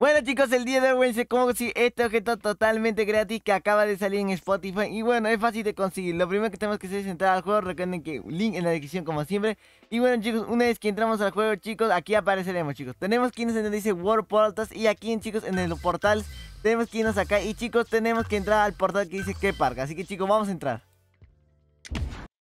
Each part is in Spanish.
Bueno chicos, el día de hoy se como conseguir este objeto totalmente gratis que acaba de salir en Spotify Y bueno, es fácil de conseguir, lo primero que tenemos que hacer es entrar al juego Recuerden que link en la descripción como siempre Y bueno chicos, una vez que entramos al juego chicos, aquí apareceremos chicos Tenemos en donde dice World Portals y aquí chicos en el portal Tenemos que irnos acá y chicos tenemos que entrar al portal que dice que park Así que chicos, vamos a entrar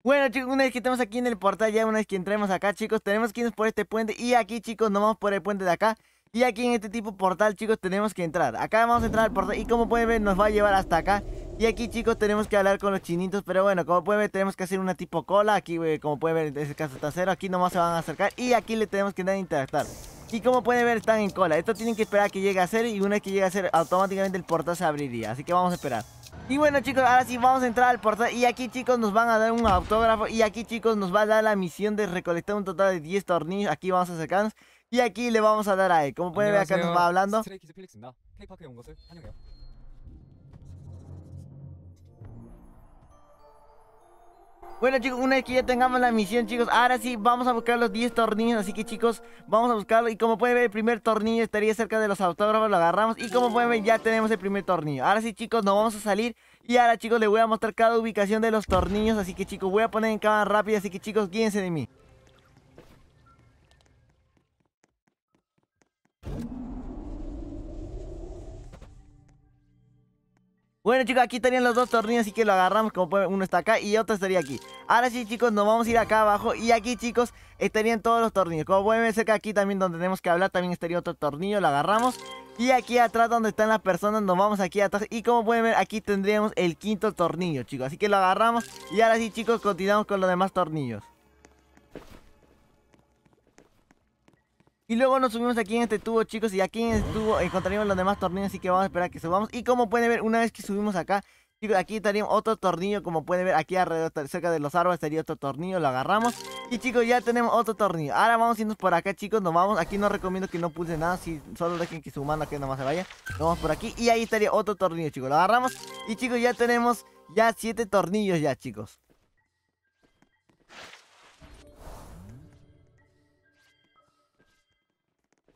bueno chicos, una vez que estamos aquí en el portal, ya una vez que entremos acá chicos, tenemos que irnos por este puente y aquí chicos, nos vamos por el puente de acá y aquí en este tipo portal, chicos, tenemos que entrar. Acá vamos a entrar al portal y como pueden ver nos va a llevar hasta acá. Y aquí, chicos, tenemos que hablar con los chinitos. Pero bueno, como pueden ver, tenemos que hacer una tipo cola. Aquí, como pueden ver, en este caso está cero. Aquí nomás se van a acercar y aquí le tenemos que dar a interactuar. Y como pueden ver, están en cola. Esto tienen que esperar a que llegue a ser y una vez que llegue a ser, automáticamente el portal se abriría. Así que vamos a esperar. Y bueno chicos, ahora sí vamos a entrar al portal y aquí chicos nos van a dar un autógrafo y aquí chicos nos va a dar la misión de recolectar un total de 10 tornillos, aquí vamos a acercarnos y aquí le vamos a dar a él. Como pueden ver acá nos va hablando. Bueno chicos, una vez que ya tengamos la misión chicos, ahora sí vamos a buscar los 10 tornillos, así que chicos, vamos a buscarlo y como pueden ver el primer tornillo estaría cerca de los autógrafos, lo agarramos y como pueden ver ya tenemos el primer tornillo. Ahora sí chicos, nos vamos a salir y ahora chicos les voy a mostrar cada ubicación de los tornillos, así que chicos voy a poner en cámara rápida, así que chicos guíense de mí. Bueno chicos, aquí estarían los dos tornillos Así que lo agarramos, como pueden, uno está acá Y otro estaría aquí, ahora sí chicos, nos vamos a ir acá abajo Y aquí chicos, estarían todos los tornillos Como pueden ver cerca aquí también donde tenemos que hablar También estaría otro tornillo, lo agarramos y aquí atrás donde están las personas nos vamos aquí atrás Y como pueden ver aquí tendríamos el quinto tornillo chicos Así que lo agarramos y ahora sí chicos continuamos con los demás tornillos Y luego nos subimos aquí en este tubo, chicos, y aquí en este tubo encontraríamos los demás tornillos, así que vamos a esperar a que subamos. Y como pueden ver, una vez que subimos acá, chicos, aquí estaría otro tornillo, como pueden ver, aquí alrededor, cerca de los árboles estaría otro tornillo, lo agarramos. Y chicos, ya tenemos otro tornillo. Ahora vamos a irnos por acá, chicos, nos vamos. Aquí no recomiendo que no pulse nada, si solo dejen que su mano que más se vaya. Nos vamos por aquí y ahí estaría otro tornillo, chicos, lo agarramos. Y chicos, ya tenemos ya siete tornillos ya, chicos.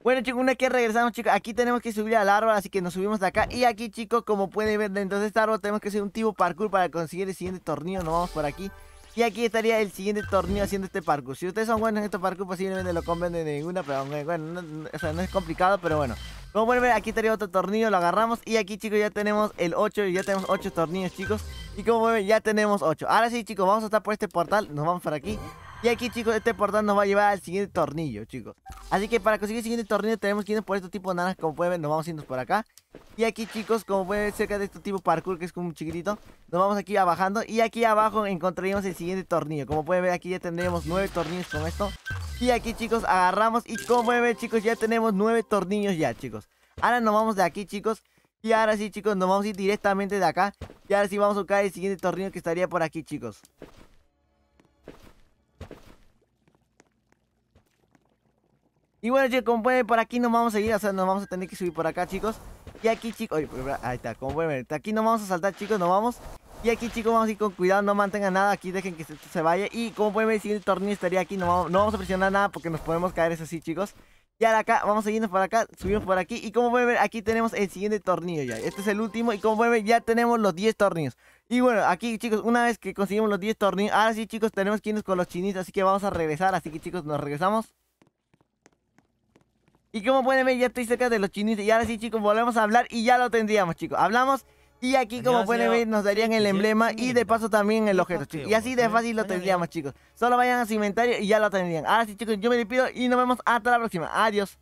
Bueno, chicos, una que regresamos, chicos. Aquí tenemos que subir al árbol, así que nos subimos de acá. Y aquí, chicos, como pueden ver, dentro de este árbol tenemos que hacer un tipo parkour para conseguir el siguiente tornillo. Nos vamos por aquí. Y aquí estaría el siguiente tornillo haciendo este parkour. Si ustedes son buenos en este parkour, posiblemente lo compren de ninguna, pero bueno, no, o sea, no es complicado, pero bueno. Como pueden ver, aquí estaría otro tornillo, lo agarramos. Y aquí, chicos, ya tenemos el 8, y ya tenemos 8 tornillos, chicos. Y como pueden ver, ya tenemos 8. Ahora sí, chicos, vamos a estar por este portal, nos vamos por aquí. Y aquí, chicos, este portal nos va a llevar al siguiente tornillo, chicos. Así que para conseguir el siguiente tornillo tenemos que irnos por este tipo de naranja. como pueden ver, nos vamos a por acá. Y aquí chicos, como pueden ver, cerca de este tipo de parkour que es como un chiquitito, nos vamos aquí bajando y aquí abajo encontraríamos el siguiente tornillo. Como pueden ver, aquí ya tendremos nueve tornillos con esto. Y aquí chicos, agarramos y como pueden ver chicos, ya tenemos nueve tornillos ya chicos. Ahora nos vamos de aquí chicos. Y ahora sí chicos, nos vamos a ir directamente de acá. Y ahora sí vamos a buscar el siguiente tornillo que estaría por aquí chicos. Y bueno, chicos, como pueden ver, por aquí nos vamos a seguir, o sea, nos vamos a tener que subir por acá, chicos. Y aquí, chicos, pues, ahí está, como pueden ver, aquí no vamos a saltar, chicos, No vamos. Y aquí, chicos, vamos a ir con cuidado, no mantengan nada, aquí dejen que se, se vaya. Y como pueden ver, el el tornillo estaría aquí, no vamos, no vamos a presionar nada porque nos podemos caer, eso sí, chicos. Y ahora acá, vamos a irnos por acá, subimos por aquí Y como pueden ver, aquí tenemos el siguiente tornillo ya Este es el último y como pueden ver, ya tenemos los 10 tornillos Y bueno, aquí chicos, una vez que conseguimos los 10 tornillos Ahora sí chicos, tenemos que irnos con los chinitos Así que vamos a regresar, así que chicos, nos regresamos y como pueden ver, ya estoy cerca de los chinitos. Y ahora sí, chicos, volvemos a hablar y ya lo tendríamos, chicos. Hablamos y aquí, como pueden ver, nos darían el emblema y de paso también el objeto, chicos. Y así de fácil lo tendríamos, chicos. Solo vayan a su inventario y ya lo tendrían. Ahora sí, chicos, yo me despido y nos vemos hasta la próxima. Adiós.